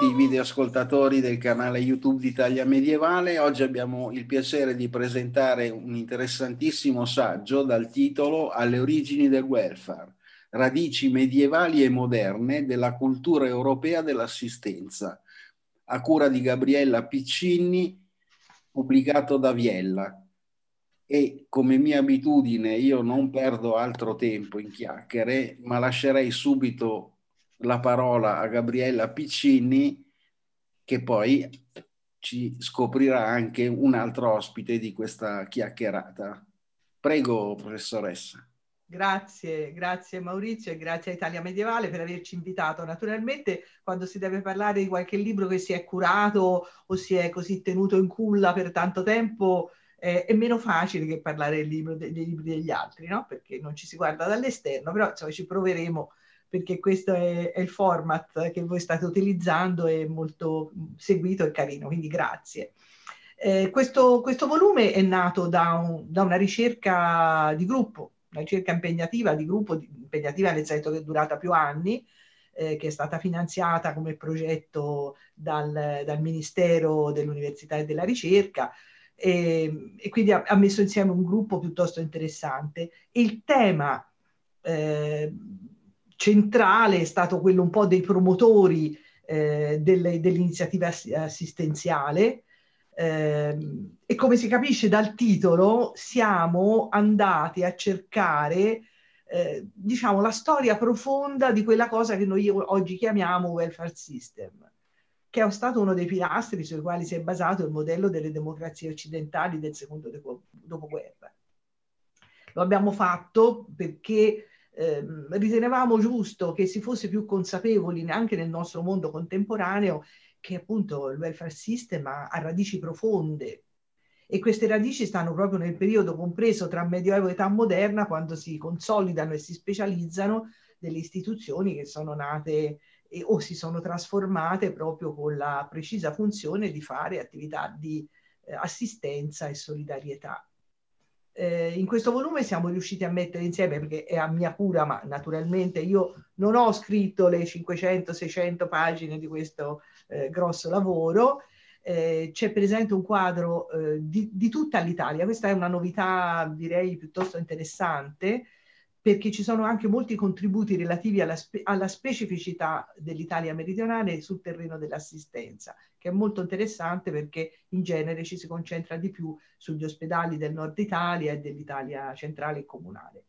tutti i videoascoltatori del canale YouTube di Italia Medievale. Oggi abbiamo il piacere di presentare un interessantissimo saggio dal titolo Alle origini del welfare, radici medievali e moderne della cultura europea dell'assistenza, a cura di Gabriella Piccini, pubblicato da Viella. E come mia abitudine io non perdo altro tempo in chiacchiere, ma lascerei subito la parola a Gabriella Piccini che poi ci scoprirà anche un altro ospite di questa chiacchierata. Prego, professoressa. Grazie, grazie Maurizio e grazie a Italia Medievale per averci invitato. Naturalmente quando si deve parlare di qualche libro che si è curato o si è così tenuto in culla per tanto tempo eh, è meno facile che parlare del libro, dei libri degli altri, no? perché non ci si guarda dall'esterno, però insomma, ci proveremo perché questo è, è il format che voi state utilizzando, è molto seguito e carino, quindi grazie. Eh, questo, questo, volume è nato da, un, da, una ricerca di gruppo, una ricerca impegnativa di gruppo, impegnativa nel senso che è durata più anni, eh, che è stata finanziata come progetto dal, dal Ministero dell'Università e della Ricerca e, e quindi ha, ha, messo insieme un gruppo piuttosto interessante. Il tema eh, centrale è stato quello un po' dei promotori eh, delle, dell'iniziativa assistenziale eh, e come si capisce dal titolo siamo andati a cercare eh, diciamo la storia profonda di quella cosa che noi oggi chiamiamo welfare system che è stato uno dei pilastri sui quali si è basato il modello delle democrazie occidentali del secondo dopoguerra. Lo abbiamo fatto perché eh, ritenevamo giusto che si fosse più consapevoli anche nel nostro mondo contemporaneo che appunto il welfare system ha, ha radici profonde e queste radici stanno proprio nel periodo compreso tra medioevo e età moderna quando si consolidano e si specializzano delle istituzioni che sono nate e, o si sono trasformate proprio con la precisa funzione di fare attività di eh, assistenza e solidarietà eh, in questo volume siamo riusciti a mettere insieme, perché è a mia cura, ma naturalmente io non ho scritto le 500-600 pagine di questo eh, grosso lavoro, eh, c'è presente un quadro eh, di, di, tutta l'Italia, questa è una novità direi piuttosto interessante, perché ci sono anche molti contributi relativi alla, spe- alla specificità dell'Italia meridionale sul terreno dell'assistenza, che è molto interessante perché in genere ci si concentra di più sugli ospedali del nord Italia e dell'Italia centrale e comunale.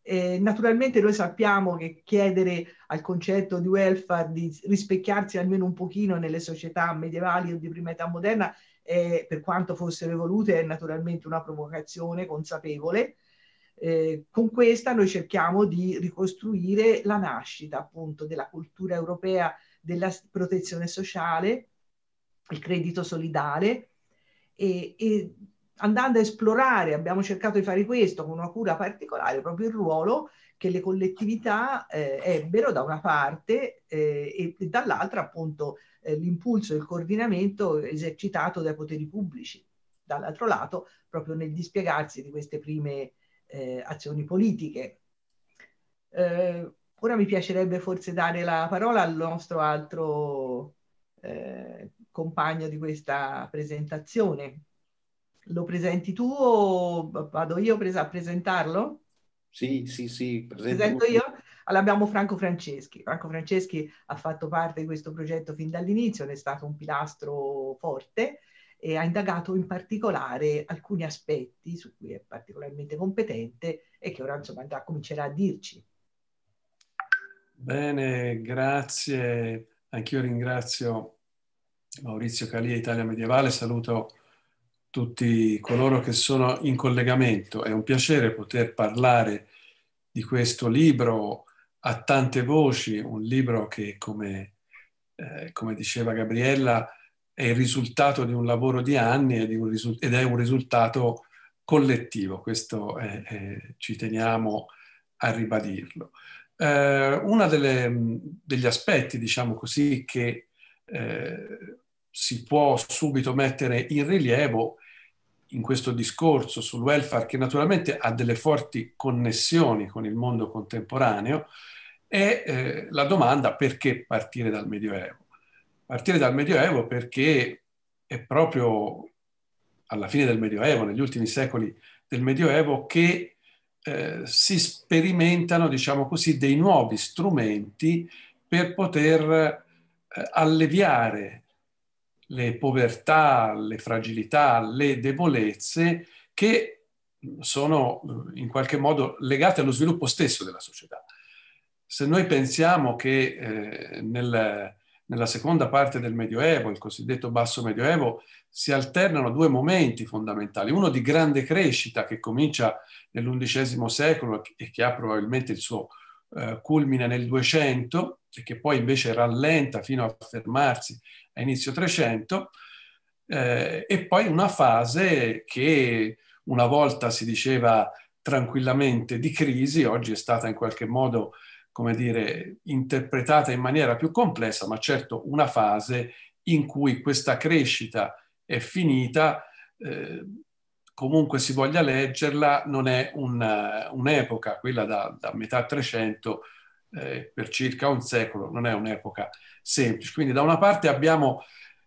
Eh, naturalmente noi sappiamo che chiedere al concetto di welfare di rispecchiarsi almeno un pochino nelle società medievali o di prima età moderna, eh, per quanto fossero evolute, è naturalmente una provocazione consapevole, eh, con questa noi cerchiamo di ricostruire la nascita appunto della cultura europea della protezione sociale, il credito solidale e, e andando a esplorare, abbiamo cercato di fare questo con una cura particolare, proprio il ruolo che le collettività eh, ebbero da una parte eh, e, dall'altra appunto eh, l'impulso e il coordinamento esercitato dai poteri pubblici, dall'altro lato proprio nel dispiegarsi di queste prime eh, azioni politiche. Eh, ora mi piacerebbe forse dare la parola al nostro altro eh, compagno di questa presentazione. Lo presenti tu o vado io a presentarlo? Sì, sì, sì. Presento, io? Allora abbiamo Franco Franceschi. Franco Franceschi ha fatto parte di questo progetto fin dall'inizio, ne è stato un pilastro forte e ha indagato in particolare alcuni aspetti su cui è particolarmente competente e che ora insomma già comincerà a dirci. Bene, grazie. Anch'io ringrazio Maurizio Calia, Italia Medievale, saluto tutti coloro che sono in collegamento. È un piacere poter parlare di questo libro a tante voci, un libro che, come, eh, come diceva Gabriella, è il risultato di un lavoro di anni di risult- ed è un risultato collettivo, questo è, è, ci teniamo a ribadirlo. Eh, uno degli aspetti, diciamo così, che eh, si può subito mettere in rilievo in questo discorso sul welfare, che naturalmente ha delle forti connessioni con il mondo contemporaneo, è eh, la domanda perché partire dal Medioevo partire dal Medioevo perché è proprio alla fine del Medioevo, negli ultimi secoli del Medioevo, che eh, si sperimentano, diciamo così, dei nuovi strumenti per poter eh, alleviare le povertà, le fragilità, le debolezze che sono eh, in qualche modo legate allo sviluppo stesso della società. Se noi pensiamo che eh, nel nella seconda parte del Medioevo, il cosiddetto Basso Medioevo, si alternano due momenti fondamentali, uno di grande crescita che comincia nell'undicesimo secolo e che ha probabilmente il suo eh, culmine nel 200 e che poi invece rallenta fino a fermarsi a inizio 300, eh, e poi una fase che una volta si diceva tranquillamente di crisi, oggi è stata in qualche modo come dire, interpretata in maniera più complessa, ma certo una fase in cui questa crescita è finita, eh, comunque si voglia leggerla, non è una, eh, un'epoca, quella da, da metà 300 eh, per circa un secolo, non è un'epoca semplice. Quindi da una parte abbiamo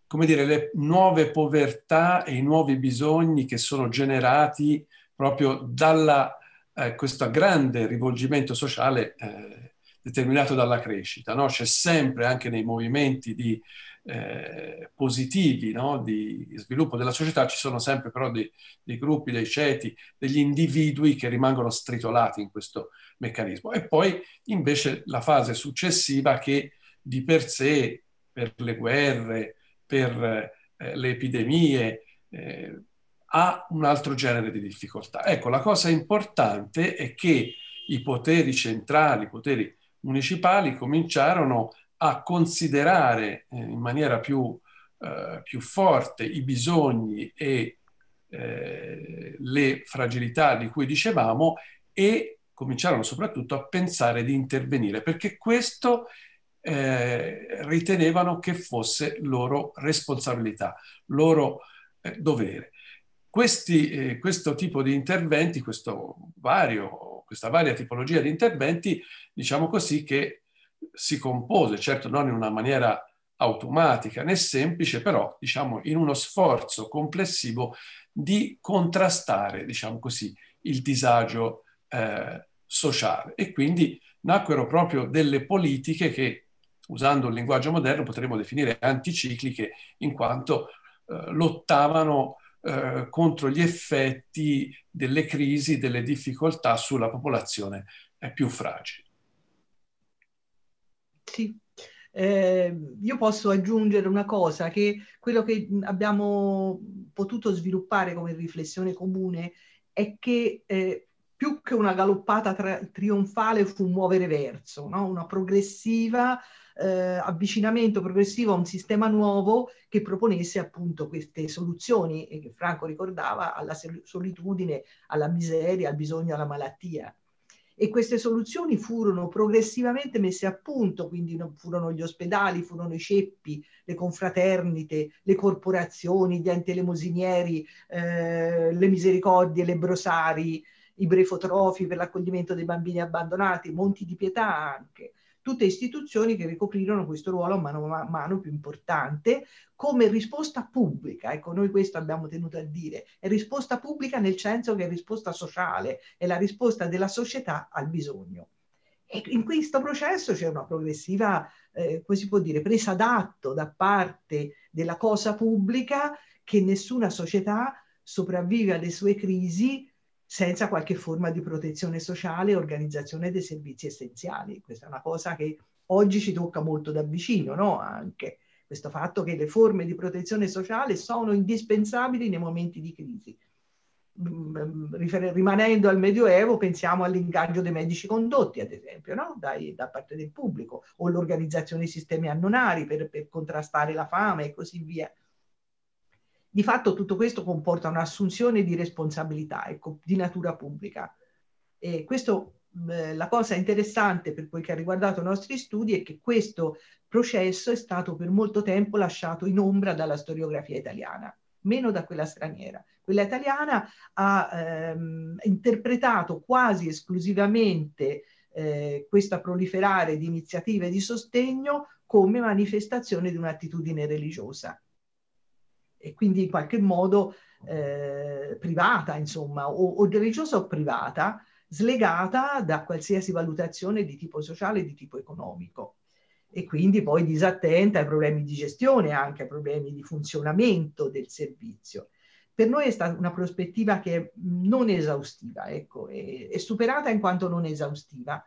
come dire, le nuove povertà e i nuovi bisogni che sono generati proprio da eh, questo grande rivolgimento sociale eh, determinato dalla crescita. No? C'è sempre anche nei movimenti di, eh, positivi no? di sviluppo della società, ci sono sempre però dei, dei, gruppi, dei ceti, degli individui che rimangono stritolati in questo meccanismo. E poi invece la fase successiva che di per sé, per le guerre, per eh, le epidemie, eh, ha un altro genere di difficoltà. Ecco, la cosa importante è che i poteri centrali, i poteri municipali cominciarono a considerare eh, in maniera più, eh, più forte i bisogni e eh, le fragilità di cui dicevamo e cominciarono soprattutto a pensare di intervenire perché questo eh, ritenevano che fosse loro responsabilità, loro eh, dovere. Questi, eh, questo tipo di interventi, questo vario questa varia tipologia di interventi, diciamo così, che si compose, certo non in una maniera automatica né semplice, però diciamo in uno sforzo complessivo di contrastare, diciamo così, il disagio eh, sociale. E quindi nacquero proprio delle politiche che, usando il linguaggio moderno, potremmo definire anticicliche, in quanto eh, lottavano eh, contro gli effetti delle crisi, delle difficoltà sulla popolazione eh, più fragile. Sì. Eh, io posso aggiungere una cosa, che quello che abbiamo potuto sviluppare come riflessione comune è che eh, più che una galoppata trionfale fu un muovere verso, no? una progressiva eh, avvicinamento progressivo a un sistema nuovo che proponesse appunto queste soluzioni che Franco ricordava alla solitudine, alla miseria, al bisogno, alla malattia e queste soluzioni furono progressivamente messe a punto, quindi furono gli ospedali, furono i ceppi, le confraternite, le corporazioni, gli enti elemosinieri, eh, le misericordie, le brosari, i brefotrofi per l'accoglimento dei bambini abbandonati, monti di pietà anche, tutte istituzioni che ricoprirono questo ruolo mano a mano più importante come risposta pubblica, ecco noi questo abbiamo tenuto a dire, è risposta pubblica nel senso che è risposta sociale, è la risposta della società al bisogno. E in questo processo c'è una progressiva, eh, come si può dire, presa d'atto da parte della cosa pubblica che nessuna società sopravvive alle sue crisi senza qualche forma di protezione sociale e organizzazione dei servizi essenziali. Questa è una cosa che oggi ci tocca molto da vicino, no? Anche questo fatto che le forme di protezione sociale sono indispensabili nei momenti di crisi. Mm, mm, rimanendo al Medioevo, pensiamo all'ingaggio dei medici condotti, ad esempio, no? Dai, da parte del pubblico, o l'organizzazione dei sistemi annonari per, per contrastare la fame e così via. Di fatto tutto questo comporta un'assunzione di responsabilità ecco, di natura pubblica. E questo, mh, la cosa interessante per quel che ha riguardato i nostri studi è che questo processo è stato per molto tempo lasciato in ombra dalla storiografia italiana meno da quella straniera. Quella italiana ha ehm, interpretato quasi esclusivamente eh, questa proliferare di iniziative di sostegno come manifestazione di un'attitudine religiosa e quindi in qualche modo eh, privata, insomma, o, o, religiosa o privata, slegata da qualsiasi valutazione di tipo sociale di tipo economico. E quindi poi disattenta ai problemi di gestione, anche ai problemi di funzionamento del servizio. Per noi è stata una prospettiva che è non esaustiva, ecco, è, è superata in quanto non esaustiva,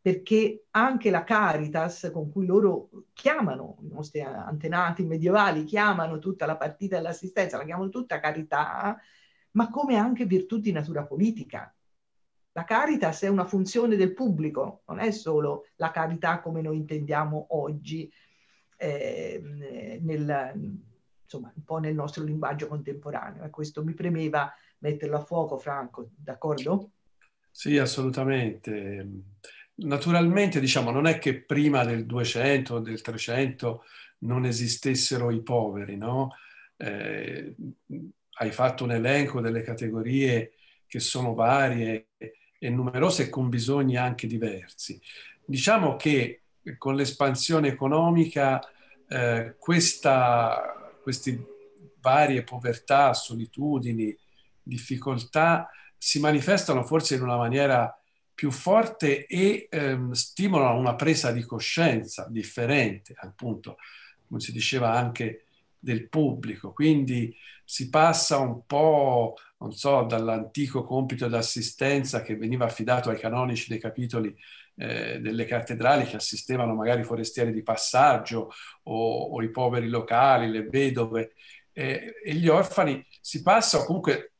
perché anche la Caritas con cui loro chiamano, i nostri antenati medievali chiamano tutta la partita dell'assistenza, la chiamano tutta carità, ma come anche virtù di natura politica. La Caritas è una funzione del pubblico, non è solo la carità come noi intendiamo oggi, eh, nel, insomma, un po' nel nostro linguaggio contemporaneo. E questo mi premeva metterlo a fuoco, Franco, d'accordo? Sì, assolutamente naturalmente diciamo non è che prima del 200 o del 300 non esistessero i poveri, no? Eh, hai fatto un elenco delle categorie che sono varie e numerose con bisogni anche diversi. Diciamo che con l'espansione economica eh, questa, queste varie povertà, solitudini, difficoltà si manifestano forse in una maniera più forte e ehm, stimola una presa di coscienza differente, appunto, come si diceva anche del pubblico. Quindi si passa un po', non so, dall'antico compito d'assistenza che veniva affidato ai canonici dei capitoli eh, delle cattedrali che assistevano magari i forestieri di passaggio o, o, i poveri locali, le vedove eh, e gli orfani, si passa comunque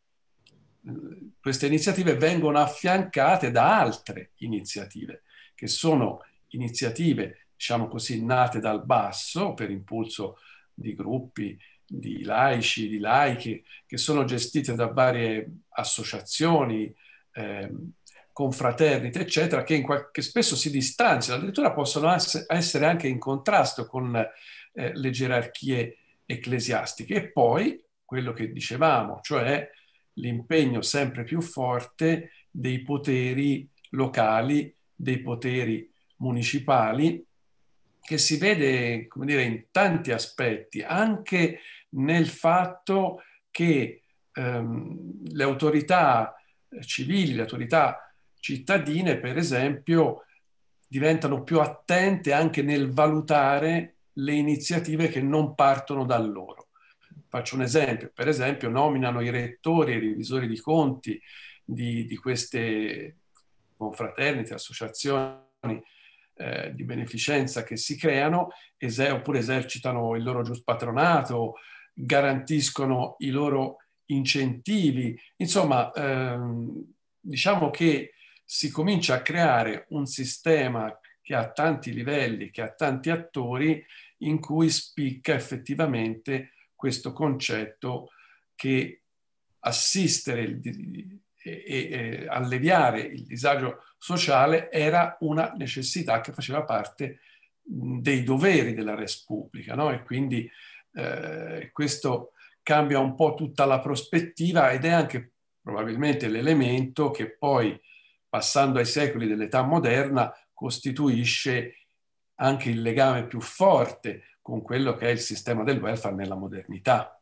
queste iniziative vengono affiancate da altre iniziative, che sono iniziative, diciamo così, nate dal basso per impulso di gruppi di laici, di laiche, che sono gestite da varie associazioni, eh, confraternite, eccetera, che, qualche, che, spesso si distanziano, addirittura possono essere anche in contrasto con eh, le gerarchie ecclesiastiche. E poi quello che dicevamo, cioè l'impegno sempre più forte dei poteri locali, dei poteri municipali, che si vede come dire, in tanti aspetti, anche nel fatto che ehm, le autorità civili, le autorità cittadine, per esempio, diventano più attente anche nel valutare le iniziative che non partono da loro. Faccio un esempio, per esempio nominano i rettori e i revisori di conti di, di queste confraternite, associazioni eh, di beneficenza che si creano ese- oppure esercitano il loro giusto patronato, garantiscono i loro incentivi. Insomma, ehm, diciamo che si comincia a creare un sistema che ha tanti livelli, che ha tanti attori, in cui spicca effettivamente questo concetto che assistere il, e, e, alleviare il disagio sociale era una necessità che faceva parte dei doveri della res pubblica no? e quindi eh, questo cambia un po' tutta la prospettiva ed è anche probabilmente l'elemento che poi passando ai secoli dell'età moderna costituisce anche il legame più forte con quello che è il sistema del welfare nella modernità.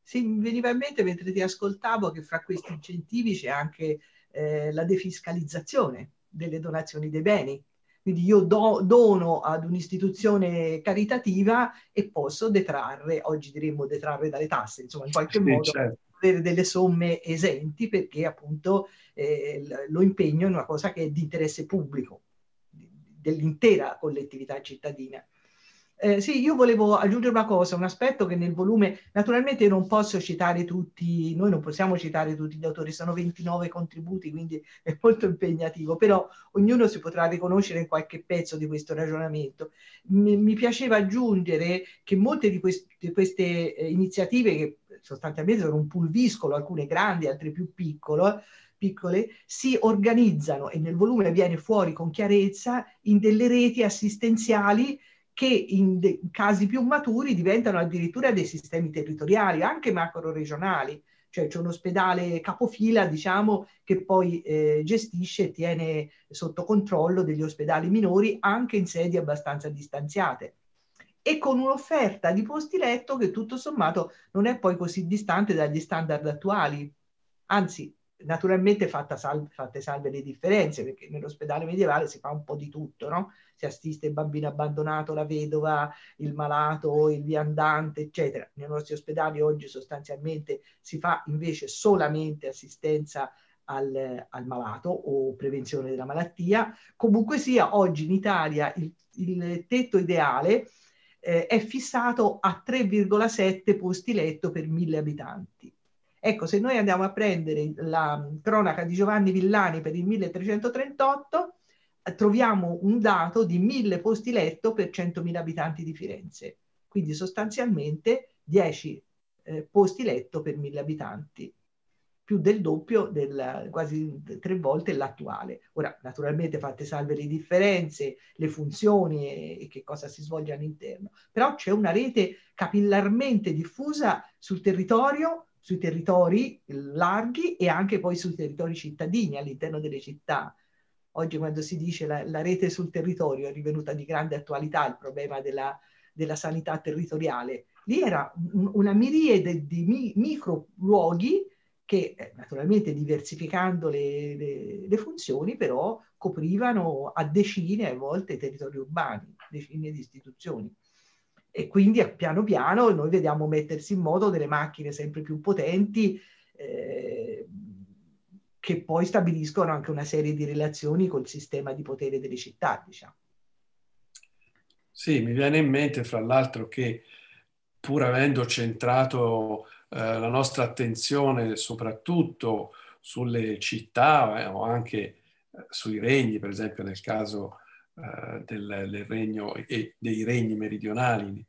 Sì, mi veniva in mente mentre ti ascoltavo che fra questi incentivi c'è anche eh, la defiscalizzazione delle donazioni dei beni. Quindi io do, dono ad un'istituzione caritativa e posso detrarre, oggi diremmo detrarre dalle tasse, insomma in qualche sì, modo certo. avere delle somme esenti perché appunto eh, lo impegno in una cosa che è di interesse pubblico dell'intera collettività cittadina. Eh, sì, io volevo aggiungere una cosa, un aspetto che nel volume, naturalmente non posso citare tutti, noi non possiamo citare tutti gli autori, sono 29 contributi, quindi è molto impegnativo, però ognuno si potrà riconoscere in qualche pezzo di questo ragionamento. Mi, mi piaceva aggiungere che molte di, quest di queste eh, iniziative, che sostanzialmente sono un pulviscolo, alcune grandi, altre più piccole, piccole, si organizzano e nel volume viene fuori con chiarezza in delle reti assistenziali che in de- casi più maturi diventano addirittura dei sistemi territoriali, anche macro-regionali, cioè c'è un ospedale capofila, diciamo, che poi eh, gestisce e tiene sotto controllo degli ospedali minori anche in sedi abbastanza distanziate e con un'offerta di posti letto che tutto sommato non è poi così distante dagli standard attuali, anzi naturalmente salve, fatte salve le differenze, perché nell'ospedale medievale si fa un po' di tutto, no? Si assiste il bambino abbandonato, la vedova, il malato, il viandante, eccetera. Nei nostri ospedali oggi sostanzialmente si fa invece solamente assistenza al, al malato o prevenzione della malattia. Comunque sia, oggi in Italia il, il tetto ideale eh, è fissato a 3,7 posti letto per mille abitanti Ecco, se noi andiamo a prendere la cronaca di Giovanni Villani per il 1338, troviamo un dato di 1000 posti letto per 100.000 abitanti di Firenze, quindi sostanzialmente 10 eh, posti letto per 1000 abitanti, più del doppio, del, quasi tre volte l'attuale. Ora, naturalmente fate salve le differenze, le funzioni e, e che cosa si svolge all'interno, però c'è una rete capillarmente diffusa sul territorio sui territori larghi e anche poi sui territori cittadini, all'interno delle città. Oggi quando si dice la, la rete sul territorio è divenuta di grande attualità il problema della, della sanità territoriale. Lì era una miriade di mi, micro luoghi che eh, naturalmente diversificando le, le, le, funzioni però coprivano a decine, a volte i territori urbani, decine di istituzioni e quindi eh, piano piano noi vediamo mettersi in moto delle macchine sempre più potenti eh, che poi stabiliscono anche una serie di relazioni col sistema di potere delle città, diciamo. Sì, mi viene in mente fra l'altro che pur avendo centrato eh, la nostra attenzione soprattutto sulle città eh, o anche eh, sui regni, per esempio nel caso eh, del, del, regno e dei regni meridionali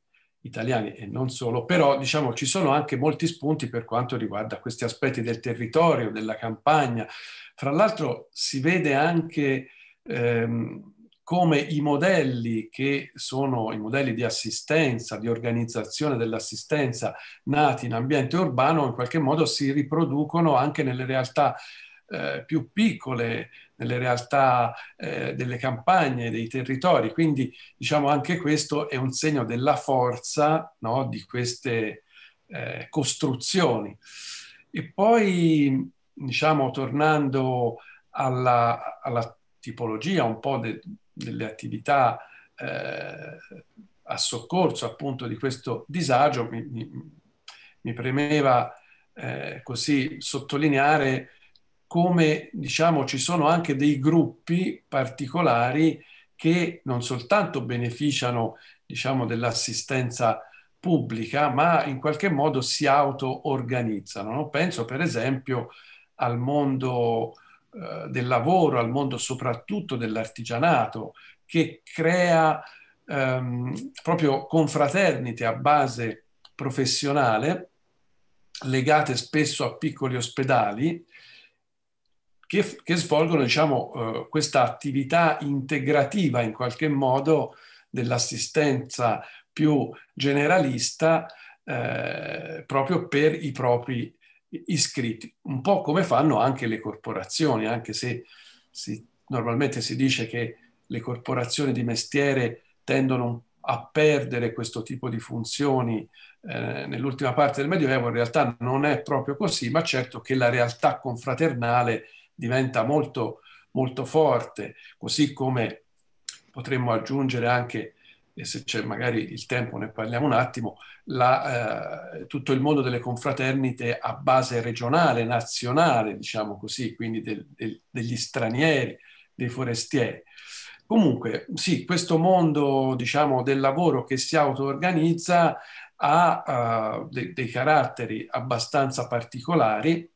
italiani e non solo, però diciamo ci sono anche molti spunti per quanto riguarda questi aspetti del territorio, della campagna. Fra l'altro si vede anche ehm, come i modelli che sono i modelli di assistenza, di organizzazione dell'assistenza nati in ambiente urbano in qualche modo si riproducono anche nelle realtà eh, più piccole nelle realtà eh, delle campagne, dei territori. Quindi diciamo anche questo è un segno della forza no, di queste eh, costruzioni. E poi, diciamo, tornando alla, alla tipologia un po' de, delle attività eh, a soccorso appunto di questo disagio, mi, mi, mi premeva eh, così sottolineare come diciamo ci sono anche dei gruppi particolari che non soltanto beneficiano diciamo dell'assistenza pubblica ma in qualche modo si auto-organizzano. No? Penso per esempio al mondo eh, del lavoro, al mondo soprattutto dell'artigianato che crea ehm, proprio confraternite a base professionale legate spesso a piccoli ospedali che, che svolgono diciamo, eh, questa attività integrativa in qualche modo dell'assistenza più generalista eh, proprio per i propri iscritti, un po' come fanno anche le corporazioni, anche se si, normalmente si dice che le corporazioni di mestiere tendono a perdere questo tipo di funzioni eh, nell'ultima parte del Medioevo, in realtà non è proprio così, ma certo che la realtà confraternale diventa molto, molto forte, così come potremmo aggiungere anche, e se c'è magari il tempo ne parliamo un attimo, la, eh, tutto il mondo delle confraternite a base regionale, nazionale, diciamo così, quindi del, del, degli stranieri, dei forestieri. Comunque, sì, questo mondo diciamo, del lavoro che si auto-organizza ha uh, de dei caratteri abbastanza particolari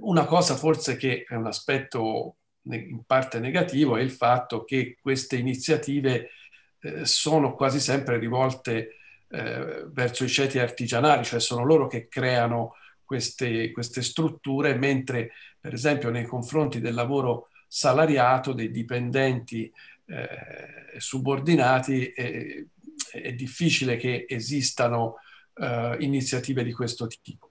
una cosa forse che è un aspetto in parte negativo è il fatto che queste iniziative eh, sono quasi sempre rivolte eh, verso i ceti artigianali, cioè sono loro che creano queste, queste strutture, mentre per esempio nei confronti del lavoro salariato dei dipendenti eh, subordinati è, è, difficile che esistano eh, iniziative di questo tipo.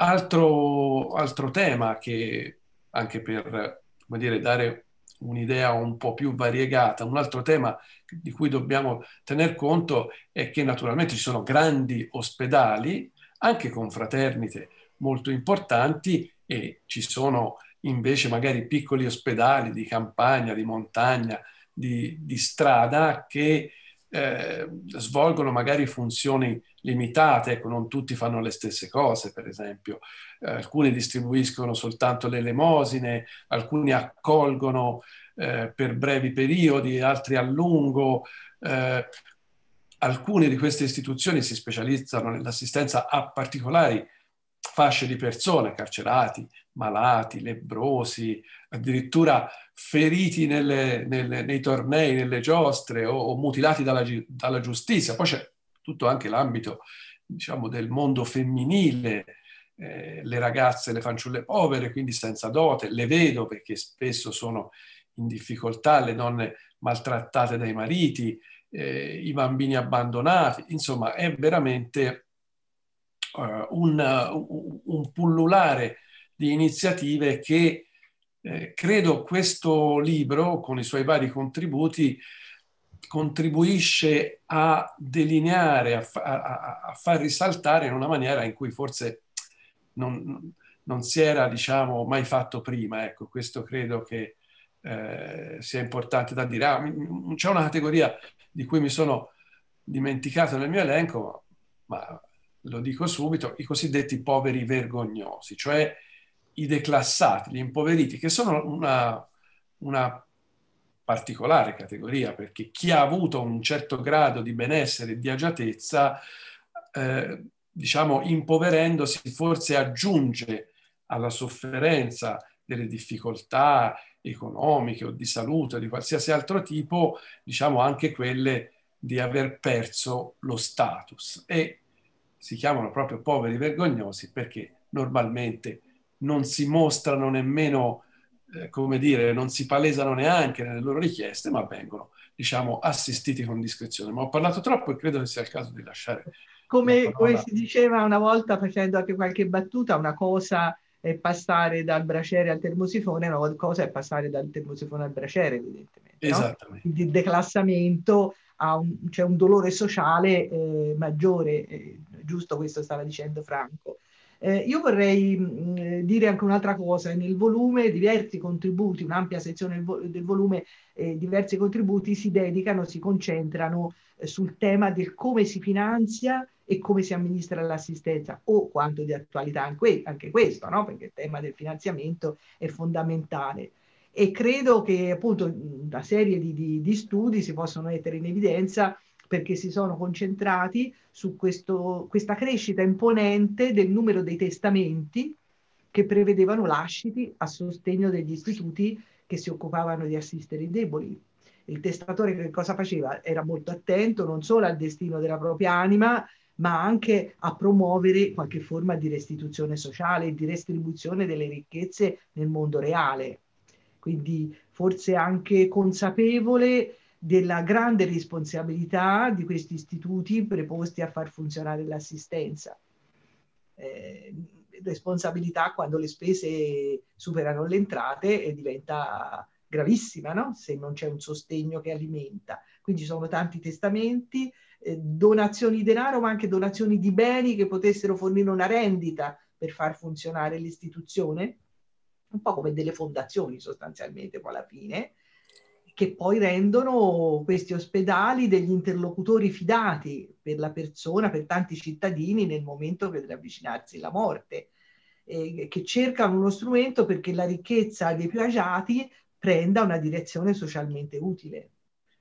Altro, altro tema che, anche per come dire, dare un'idea un po' più variegata, un altro tema di cui dobbiamo tener conto è che naturalmente ci sono grandi ospedali, anche con fraternite molto importanti, e ci sono invece magari piccoli ospedali di campagna, di montagna, di, di strada che eh, svolgono magari funzioni limitate, ecco, non tutti fanno le stesse cose, per esempio, eh, alcuni distribuiscono soltanto le elemosine, alcuni accolgono eh, per brevi periodi, altri a lungo. Eh, alcune di queste istituzioni si specializzano nell'assistenza a particolari fasce di persone, carcerati, malati, lebrosi, addirittura feriti nelle, nelle, nei tornei, nelle giostre o, o mutilati dalla, dalla giustizia. Poi c'è tutto anche l'ambito diciamo, del mondo femminile, eh, le ragazze, le fanciulle povere, quindi senza dote, le vedo perché spesso sono in difficoltà, le donne maltrattate dai mariti, eh, i bambini abbandonati, insomma è veramente eh, un, un, pullulare di iniziative che eh, credo questo libro, con i suoi vari contributi, contribuisce a delineare, a, a, a, far risaltare in una maniera in cui forse non, non si era diciamo, mai fatto prima. Ecco, questo credo che eh, sia importante da dire. Ah, c'è una categoria di cui mi sono dimenticato nel mio elenco, ma lo dico subito, i cosiddetti poveri vergognosi, cioè i declassati, gli impoveriti, che sono una, una particolare categoria, perché chi ha avuto un certo grado di benessere e di agiatezza, eh, diciamo, impoverendosi, forse aggiunge alla sofferenza delle difficoltà economiche o di salute di qualsiasi altro tipo, diciamo anche quelle di aver perso lo status e si chiamano proprio poveri vergognosi perché normalmente non si mostrano nemmeno eh, come dire, non si palesano neanche nelle loro richieste, ma vengono, diciamo, assistiti con discrezione. Ma ho parlato troppo e credo che sia il caso di lasciare. Come, come si diceva una volta facendo anche qualche battuta, una cosa è passare dal braciere al termosifone, una cosa è passare dal termosifone al braciere, evidentemente. Esattamente. No? Il declassamento c'è cioè un dolore sociale eh, maggiore, eh, giusto questo stava dicendo Franco. Eh, io vorrei mh, mm, eh, dire anche un'altra cosa, nel volume diversi contributi, un'ampia sezione del, vo- del volume, eh, diversi contributi si dedicano, si concentrano eh, sul tema del come si finanzia e come si amministra l'assistenza o quanto di attualità anche, anche questo, no? perché il tema del finanziamento è fondamentale. E credo che appunto mm, una serie di, di, di studi si possono mettere in evidenza perché si sono concentrati su questo, questa crescita imponente del numero dei testamenti che prevedevano lasciti a sostegno degli istituti che si occupavano di assistere i deboli. Il testatore che cosa faceva? Era molto attento non solo al destino della propria anima, ma anche a promuovere qualche forma di restituzione sociale e di restribuzione delle ricchezze nel mondo reale. Quindi forse anche consapevole della grande responsabilità di questi istituti preposti a far funzionare l'assistenza. Eh, responsabilità quando le spese superano le entrate e diventa gravissima no? se non c'è un sostegno che alimenta. Quindi ci sono tanti testamenti, eh, donazioni di denaro, ma anche donazioni di beni che potessero fornire una rendita per far funzionare l'istituzione, un po' come delle fondazioni sostanzialmente poi alla fine, che poi rendono questi ospedali degli interlocutori fidati per la persona, per tanti cittadini nel momento che deve avvicinarsi la morte, eh, che cercano uno strumento perché la ricchezza dei più agiati prenda una direzione socialmente utile.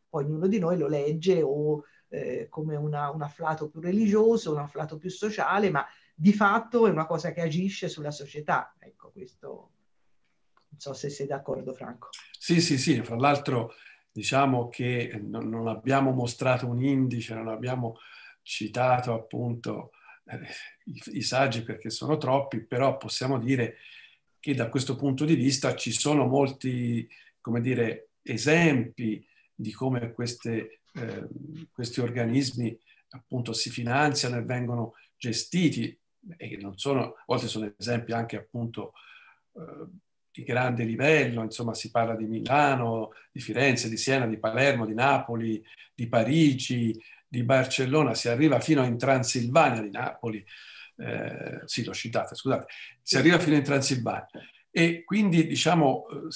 Poi ognuno di noi lo legge o eh, come una, un afflato più religioso, un afflato più sociale, ma di fatto è una cosa che agisce sulla società. Ecco, questo non so se sei d'accordo, Franco. Sì, sì, sì. Fra l'altro, diciamo che non, abbiamo mostrato un indice, non abbiamo citato appunto eh, i, i, saggi perché sono troppi, però possiamo dire che da questo punto di vista ci sono molti, come dire, esempi di come queste, eh, questi organismi appunto si finanziano e vengono gestiti e non sono, a volte sono esempi anche appunto eh, di grande livello, insomma si parla di Milano, di Firenze, di Siena, di Palermo, di Napoli, di Parigi, di Barcellona, si arriva fino in Transilvania di Napoli, eh, sì l'ho citata, scusate, si arriva fino in Transilvania e quindi diciamo eh,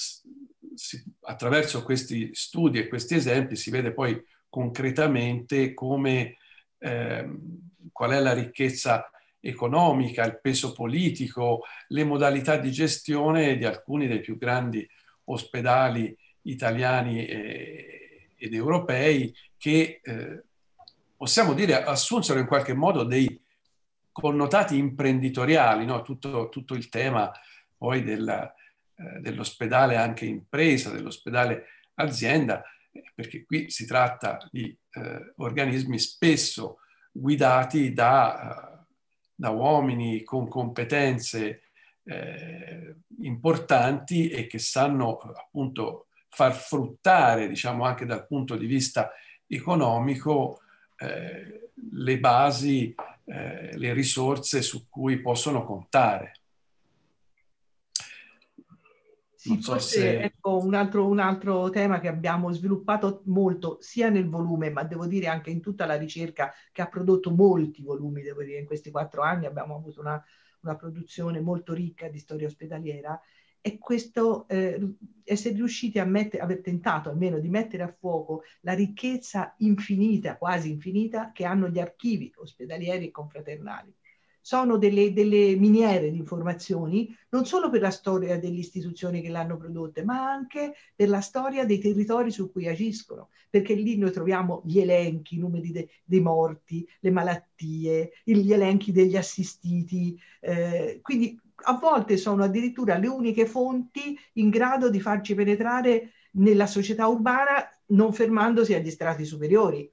si, attraverso questi studi e questi esempi si vede poi concretamente come, eh, qual è la ricchezza economica, il peso politico, le modalità di gestione di alcuni dei più grandi ospedali italiani eh, ed europei che eh, possiamo dire assunsero in qualche modo dei connotati imprenditoriali, no? tutto, tutto, il tema poi della, eh, dell'ospedale anche impresa, dell'ospedale azienda, perché qui si tratta di eh, organismi spesso guidati da da uomini con competenze eh, importanti e che sanno appunto far fruttare, diciamo anche dal punto di vista economico, eh, le basi, eh, le risorse su cui possono contare. Sì, so se... ecco, un, altro, un, altro, tema che abbiamo sviluppato molto sia nel volume, ma devo dire anche in tutta la ricerca che ha prodotto molti volumi, devo dire, in questi quattro anni abbiamo avuto una, una produzione molto ricca di storia ospedaliera, è questo eh, essere riusciti a mettere, aver tentato almeno di mettere a fuoco la ricchezza infinita, quasi infinita, che hanno gli archivi ospedalieri e confraternali sono delle, delle miniere di informazioni, non solo per la storia delle istituzioni che l'hanno prodotte, ma anche per la storia dei territori su cui agiscono, perché lì noi troviamo gli elenchi, i numeri de, dei morti, le malattie, gli elenchi degli assistiti, eh, quindi a volte sono addirittura le uniche fonti in grado di farci penetrare nella società urbana non fermandosi agli strati superiori,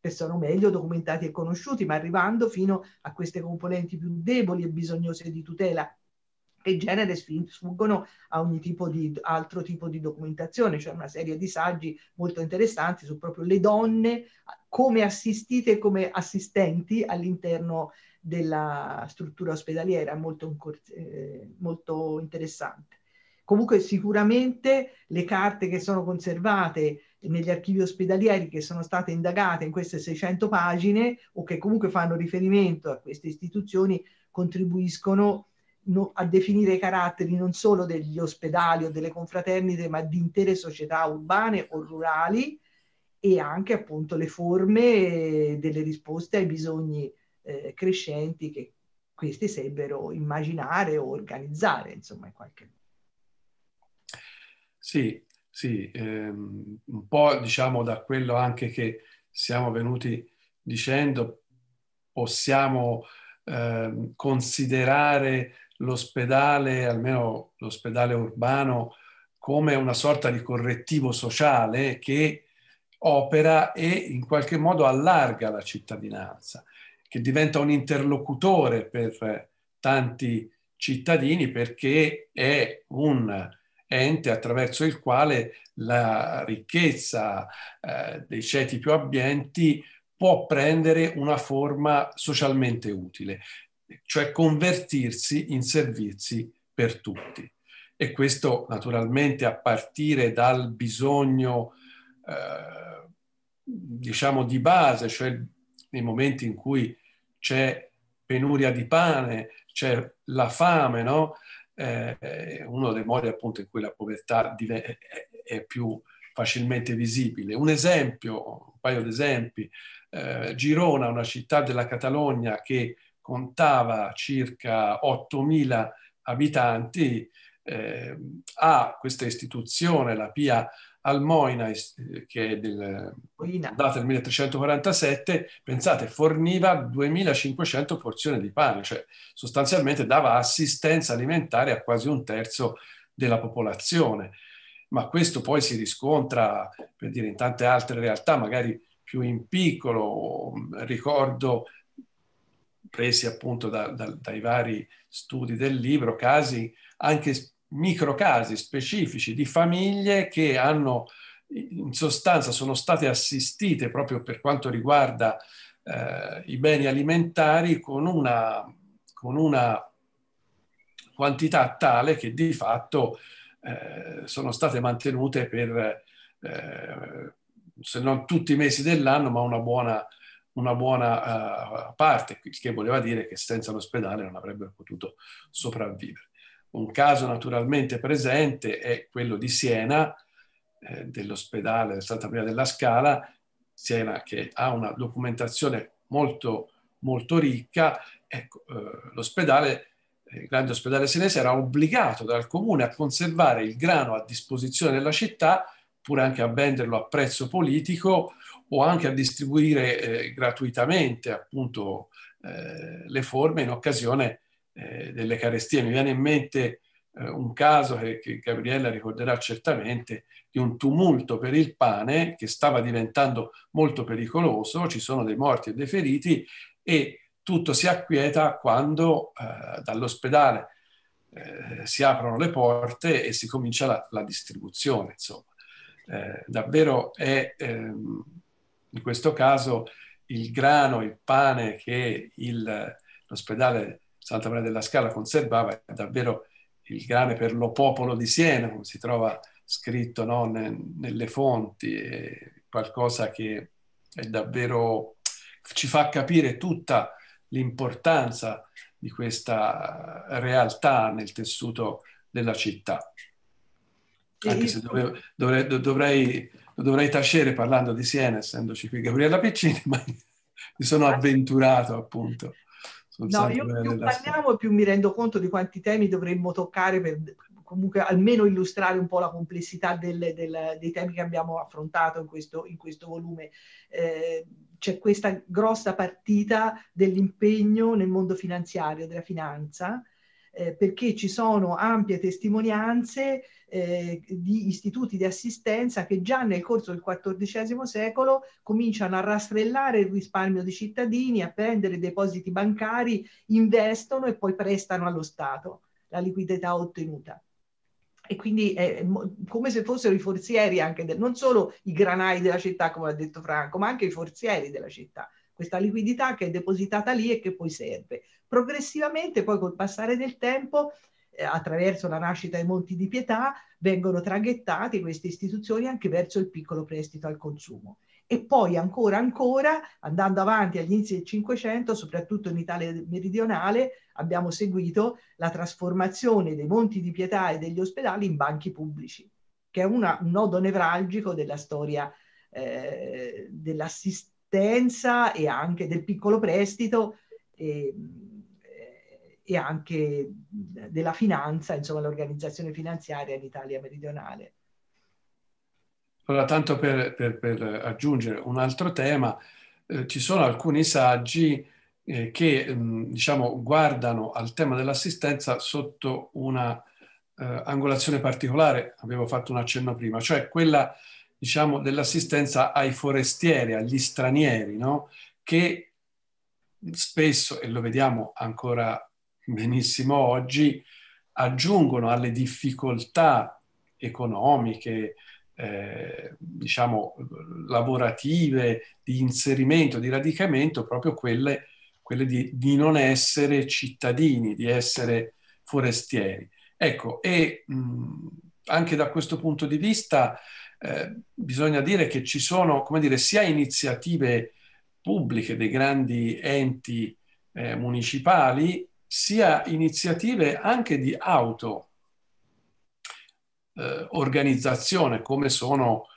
che sono meglio documentati e conosciuti, ma arrivando fino a queste componenti più deboli e bisognose di tutela che in genere sfuggono a ogni tipo di altro tipo di documentazione, cioè una serie di saggi molto interessanti su proprio le donne come assistite e come assistenti all'interno della struttura ospedaliera, molto, eh, molto interessante. Comunque sicuramente le carte che sono conservate negli archivi ospedalieri che sono state indagate in queste 600 pagine o che comunque fanno riferimento a queste istituzioni contribuiscono no, a definire i caratteri non solo degli ospedali o delle confraternite ma di intere società urbane o rurali e anche appunto le forme delle risposte ai bisogni eh, crescenti che questi sebbero immaginare o organizzare insomma in qualche modo. Sì, sì, ehm, un po' diciamo da quello anche che siamo venuti dicendo, possiamo ehm, considerare l'ospedale, almeno l'ospedale urbano, come una sorta di correttivo sociale che opera e in qualche modo allarga la cittadinanza, che diventa un interlocutore per tanti cittadini perché è un ente attraverso il quale la ricchezza eh, dei ceti più abbienti può prendere una forma socialmente utile, cioè convertirsi in servizi per tutti. E questo naturalmente a partire dal bisogno, eh, diciamo, di base, cioè nei momenti in cui c'è penuria di pane, c'è la fame, no? eh, uno dei modi appunto in cui la povertà è più facilmente visibile. Un esempio, un paio di esempi, eh, Girona, una città della Catalogna che contava circa 8.000 abitanti, eh, ha questa istituzione, la PIA al Moina, eh, che è del, data del 1347, pensate, forniva 2500 porzioni di pane, cioè sostanzialmente dava assistenza alimentare a quasi un terzo della popolazione. Ma questo poi si riscontra, per dire, in tante altre realtà, magari più in piccolo, ricordo presi appunto da, da, dai vari studi del libro, casi anche microcasi specifici di famiglie che hanno in sostanza sono state assistite proprio per quanto riguarda eh, i beni alimentari con una, con una, quantità tale che di fatto eh, sono state mantenute per eh, se non tutti i mesi dell'anno ma una buona, una buona uh, parte, il che voleva dire che senza l'ospedale non avrebbero potuto sopravvivere. Un caso naturalmente presente è quello di Siena, eh, dell'ospedale del Santa Maria della Scala, Siena che ha una documentazione molto, molto ricca. Ecco, eh, l'ospedale, il grande ospedale senese, era obbligato dal comune a conservare il grano a disposizione della città, pur anche a venderlo a prezzo politico o anche a distribuire eh, gratuitamente appunto eh, le forme in occasione eh, delle carestie. Mi viene in mente eh, un caso che, che, Gabriella ricorderà certamente di un tumulto per il pane che stava diventando molto pericoloso, ci sono dei morti e dei feriti e tutto si acquieta quando eh, dall'ospedale eh, si aprono le porte e si comincia la, la distribuzione. Insomma, eh, davvero è ehm, in questo caso il grano, il pane che l'ospedale Santa Maria della Scala conservava davvero il grane per lo popolo di Siena, come si trova scritto no, nelle fonti, è qualcosa che è davvero ci fa capire tutta l'importanza di questa realtà nel tessuto della città. Anche se dovevo, dovrei, dovrei, dovrei, tacere parlando di Siena, essendoci qui Gabriella Piccini, ma mi sono avventurato appunto. No, io più parliamo più mi rendo conto di quanti temi dovremmo toccare per comunque almeno illustrare un po' la complessità del, del, dei temi che abbiamo affrontato in questo, in questo volume. Eh, c'è questa grossa partita dell'impegno nel mondo finanziario, della finanza, eh, perché ci sono ampie testimonianze eh, di istituti di assistenza che già nel corso del XIV secolo cominciano a rastrellare il risparmio dei cittadini, a prendere depositi bancari, investono e poi prestano allo Stato la liquidità ottenuta e quindi è eh, come se fossero i forzieri anche del, non solo i granai della città come ha detto Franco ma anche i forzieri della città questa liquidità che è depositata lì e che poi serve Progressivamente poi col passare del tempo eh, attraverso la nascita dei monti di pietà, vengono traghettate queste istituzioni anche verso il piccolo prestito al consumo. E poi ancora ancora, andando avanti agli inizi del Cinquecento, soprattutto in Italia meridionale, abbiamo seguito la trasformazione dei monti di pietà e degli ospedali in banchi pubblici, che è una, un nodo nevralgico della storia eh, dell'assistenza e anche del piccolo prestito. eh, e anche della finanza, insomma l'organizzazione finanziaria in Italia meridionale. Allora, tanto per, per, per aggiungere un altro tema, eh, ci sono alcuni saggi eh, che mh, diciamo, guardano al tema dell'assistenza sotto una eh, angolazione particolare, avevo fatto un accenno prima, cioè quella diciamo, dell'assistenza ai forestieri, agli stranieri, no? che spesso, e lo vediamo ancora benissimo oggi, aggiungono alle difficoltà economiche, eh, diciamo, lavorative, di inserimento, di radicamento, proprio quelle, quelle di, di, non essere cittadini, di essere forestieri. Ecco, e mh, anche da questo punto di vista eh, bisogna dire che ci sono, come dire, sia iniziative pubbliche dei grandi enti eh, municipali sia iniziative anche di auto eh, organizzazione come sono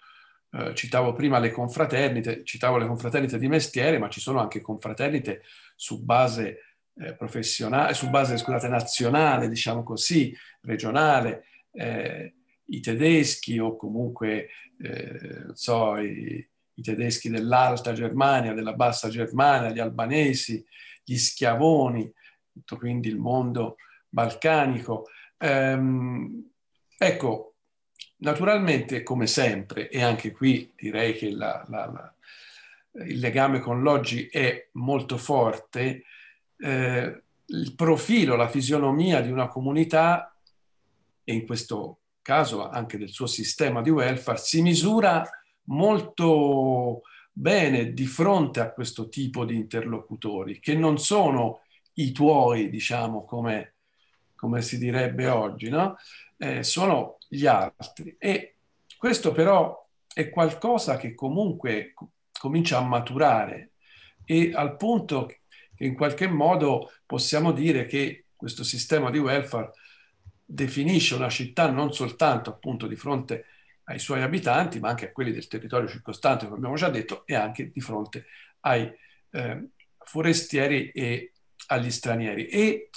eh, citavo prima le confraternite, citavo le confraternite di mestiere, ma ci sono anche confraternite su base eh, professionale, su base scusate, nazionale, diciamo così, regionale, eh, i tedeschi o comunque eh, so, i, i, tedeschi dell'Alta Germania, della Bassa Germania, gli albanesi, gli schiavoni, tutto quindi il mondo balcanico. Ehm, ecco, naturalmente, come sempre, e anche qui direi che la, la, la, il legame con l'oggi è molto forte, eh, il profilo, la fisionomia di una comunità, e in questo caso anche del suo sistema di welfare, si misura molto bene di fronte a questo tipo di interlocutori, che non sono i tuoi, diciamo, come, come si direbbe oggi, no? eh, sono gli altri. E questo però è qualcosa che comunque comincia a maturare e al punto che in qualche modo possiamo dire che questo sistema di welfare definisce una città non soltanto appunto di fronte ai suoi abitanti, ma anche a quelli del territorio circostante, come abbiamo già detto, e anche di fronte ai eh, forestieri e agli stranieri. E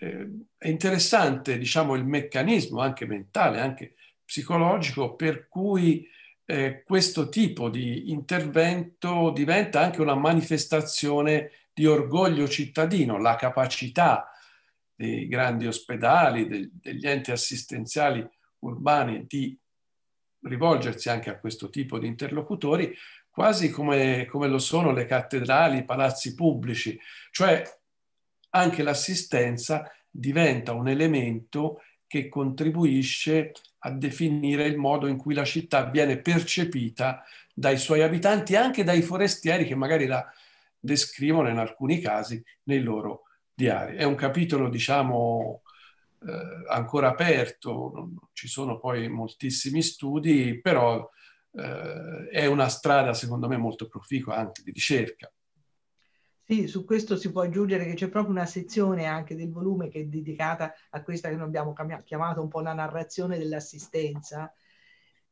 eh, è interessante, diciamo, il meccanismo anche mentale, anche psicologico, per cui eh, questo tipo di intervento diventa anche una manifestazione di orgoglio cittadino, la capacità dei grandi ospedali, de, degli enti assistenziali urbani di rivolgersi anche a questo tipo di interlocutori, quasi come, come lo sono le cattedrali, i palazzi pubblici, cioè anche l'assistenza diventa un elemento che contribuisce a definire il modo in cui la città viene percepita dai suoi abitanti, anche dai forestieri che magari la descrivono in alcuni casi nei loro diari. È un capitolo, diciamo, eh, ancora aperto, non ci sono poi moltissimi studi, però eh, è una strada, secondo me, molto proficua anche di ricerca. Sì, su questo si può aggiungere che c'è proprio una sezione anche del volume che è dedicata a questa che noi abbiamo chiamato un po' la narrazione dell'assistenza,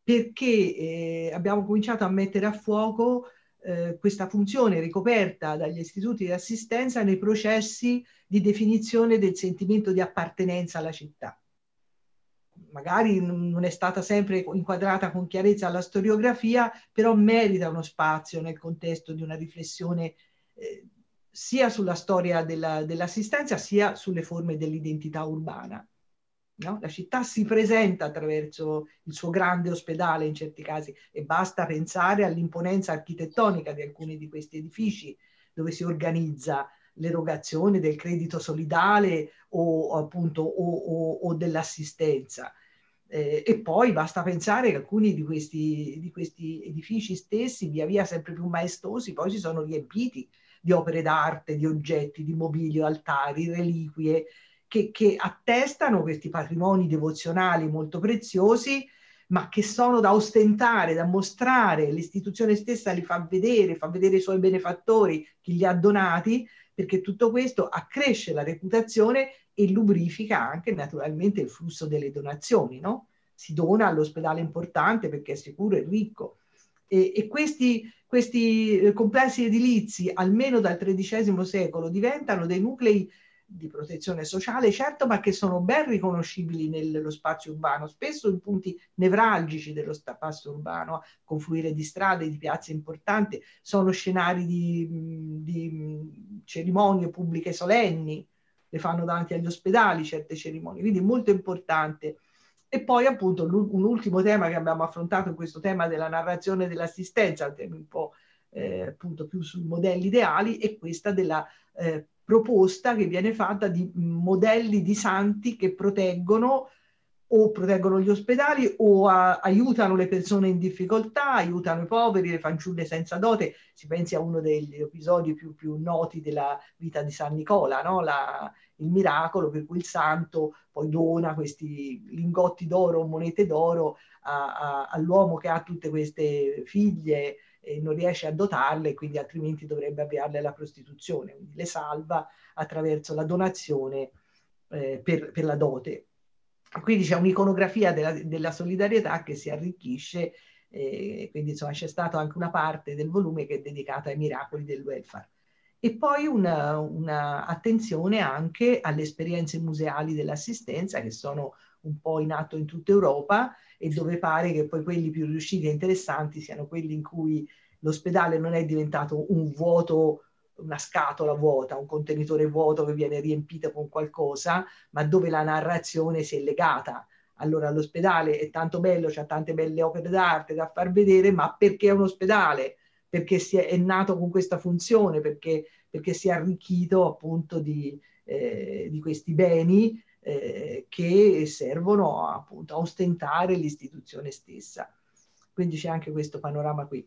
perché eh, abbiamo cominciato a mettere a fuoco eh, questa funzione ricoperta dagli istituti di assistenza nei processi di definizione del sentimento di appartenenza alla città. Magari non è stata sempre inquadrata con chiarezza alla storiografia, però merita uno spazio nel contesto di una riflessione eh, sia sulla storia della, dell'assistenza sia sulle forme dell'identità urbana. No? La città si presenta attraverso il suo grande ospedale in certi casi e basta pensare all'imponenza architettonica di alcuni di questi edifici dove si organizza l'erogazione del credito solidale o, appunto, o, o, o dell'assistenza. Eh, e poi basta pensare che alcuni di questi, di questi edifici stessi, via via sempre più maestosi, poi si sono riempiti di opere d'arte, di oggetti, di mobili, altari, reliquie, che, che attestano questi patrimoni devozionali molto preziosi, ma che sono da ostentare, da mostrare, l'istituzione stessa li fa vedere, fa vedere i suoi benefattori, chi li ha donati, perché tutto questo accresce la reputazione e lubrifica anche naturalmente il flusso delle donazioni, no? Si dona all'ospedale importante perché è sicuro e ricco. E, e questi questi eh, complessi edilizi, almeno dal XIII secolo, diventano dei nuclei di protezione sociale, certo, ma che sono ben riconoscibili nello spazio urbano, spesso in punti nevralgici dello spazio urbano, a confluire di strade, di piazze importanti, sono scenari di, di cerimonie pubbliche solenni, le fanno davanti agli ospedali certe cerimonie, quindi è molto importante e poi appunto un ultimo tema che abbiamo affrontato in questo tema della narrazione dell'assistenza, un po' eh, appunto più sui modelli ideali, è questa della eh, proposta che viene fatta di mm, modelli di santi che proteggono o proteggono gli ospedali o a, aiutano le persone in difficoltà, aiutano i poveri, le fanciulle senza dote. Si pensi a uno degli episodi più, più noti della vita di San Nicola, no? La, il miracolo per cui il santo poi dona questi lingotti d'oro, monete d'oro a, a, all'uomo che ha tutte queste figlie e non riesce a dotarle, quindi altrimenti dovrebbe avviarle alla prostituzione. Quindi le salva attraverso la donazione eh, per, per la dote. Quindi c'è un'iconografia della, della solidarietà che si arricchisce, eh, quindi insomma c'è stata anche una parte del volume che è dedicata ai miracoli del welfare. E poi un'attenzione una anche alle esperienze museali dell'assistenza che sono un po' in atto in tutta Europa e dove pare che poi quelli più riusciti e interessanti siano quelli in cui l'ospedale non è diventato un vuoto una scatola vuota, un contenitore vuoto che viene riempito con qualcosa, ma dove la narrazione si è legata. Allora l'ospedale è tanto bello, c'ha tante belle opere d'arte da far vedere, ma perché è un ospedale? Perché si è, è nato con questa funzione, perché, perché si è arricchito appunto di, eh, di questi beni eh, che servono appunto a ostentare l'istituzione stessa. Quindi c'è anche questo panorama qui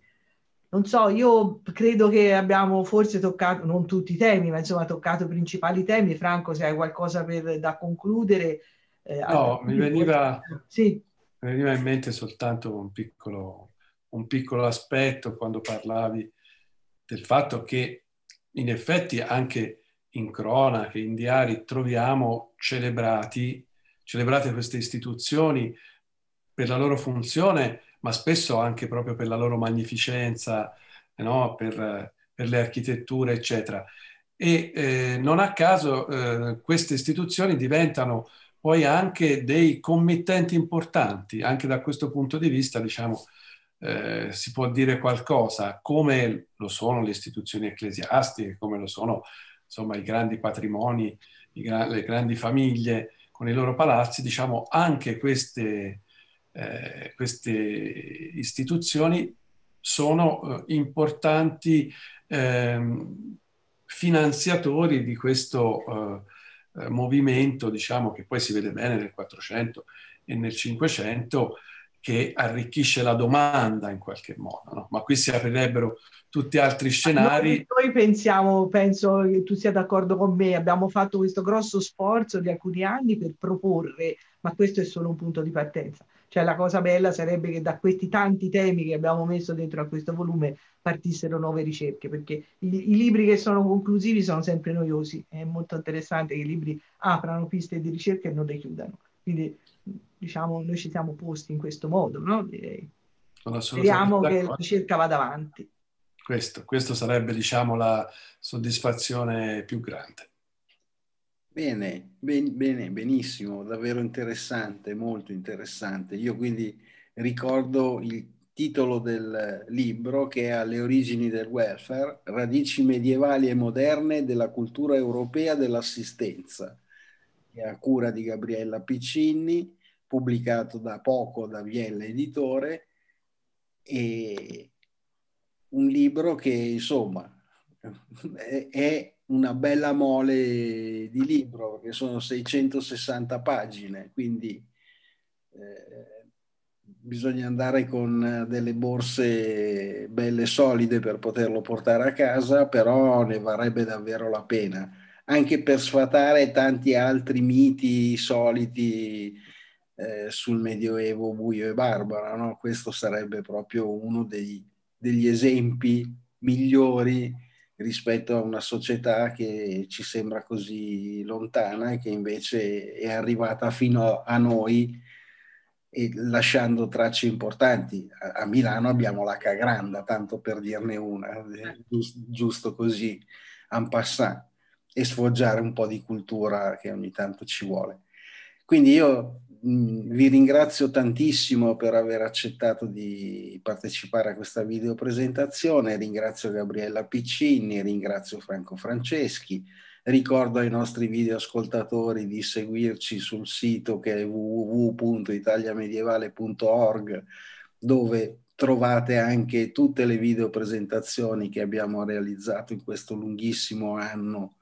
non so, io credo che abbiamo forse toccato, non tutti i temi, ma insomma toccato i principali temi. Franco, se hai qualcosa per, da concludere. Eh, no, mi veniva, sì. mi veniva, in mente soltanto un piccolo, un piccolo aspetto quando parlavi del fatto che in effetti anche in cronache, in diari, troviamo celebrati, celebrate queste istituzioni per la loro funzione ma spesso anche proprio per la loro magnificenza, no? per, per, le architetture, eccetera. E eh, non a caso eh, queste istituzioni diventano poi anche dei committenti importanti, anche da questo punto di vista, diciamo, eh, si può dire qualcosa, come lo sono le istituzioni ecclesiastiche, come lo sono insomma, i grandi patrimoni, i gra- le grandi famiglie con i loro palazzi, diciamo anche queste eh, queste istituzioni sono eh, importanti ehm, finanziatori di questo eh, eh, movimento, diciamo, che poi si vede bene nel 400 e nel 500, che arricchisce la domanda in qualche modo, no? ma qui si aprirebbero tutti altri scenari. Noi, noi, pensiamo, penso che tu sia d'accordo con me, abbiamo fatto questo grosso sforzo di alcuni anni per proporre, ma questo è solo un punto di partenza, cioè la cosa bella sarebbe che da questi tanti temi che abbiamo messo dentro a questo volume partissero nuove ricerche, perché i, i libri che sono conclusivi sono sempre noiosi. È molto interessante che i libri aprano piste di ricerca e non le chiudano. Quindi diciamo noi ci siamo posti in questo modo, no? Direi. Speriamo che la ricerca vada avanti. Questo, questo sarebbe diciamo la soddisfazione più grande. Bene, ben, bene, benissimo, davvero interessante, molto interessante. Io quindi ricordo il titolo del libro che è Alle origini del welfare, radici medievali e moderne della cultura europea dell'assistenza, che è a cura di Gabriella Piccinni, pubblicato da poco da Viella Editore, e un libro che insomma è una bella mole di libro, che sono 660 pagine, quindi eh, bisogna andare con delle borse belle solide per poterlo portare a casa, però ne varrebbe davvero la pena, anche per sfatare tanti altri miti soliti eh, sul Medioevo buio e barbara. No? Questo sarebbe proprio uno dei, degli esempi migliori rispetto a una società che ci sembra così lontana e che invece è arrivata fino a noi e lasciando tracce importanti. A, Milano abbiamo la Cagranda, tanto per dirne una, eh, giusto così, en passant, e sfoggiare un po' di cultura che ogni tanto ci vuole. Quindi io Mm, vi ringrazio tantissimo per aver accettato di partecipare a questa videopresentazione, ringrazio Gabriella Piccini, ringrazio Franco Franceschi, ricordo ai nostri videoascoltatori di seguirci sul sito che è www.italiamedievale.org dove trovate anche tutte le videopresentazioni che abbiamo realizzato in questo lunghissimo anno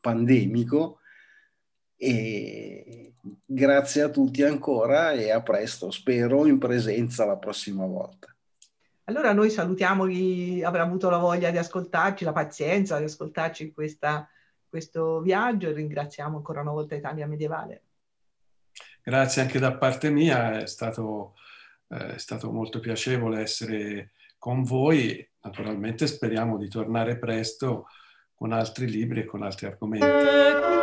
pandemico e grazie a tutti ancora e a presto, spero in presenza la prossima volta. Allora noi salutiamo chi avrà avuto la voglia di ascoltarci, la pazienza di ascoltarci in questa, questo viaggio e ringraziamo ancora una volta Italia Medievale. Grazie anche da parte mia, è stato, eh, è stato molto piacevole essere con voi. Naturalmente speriamo di tornare presto con altri libri e con altri argomenti.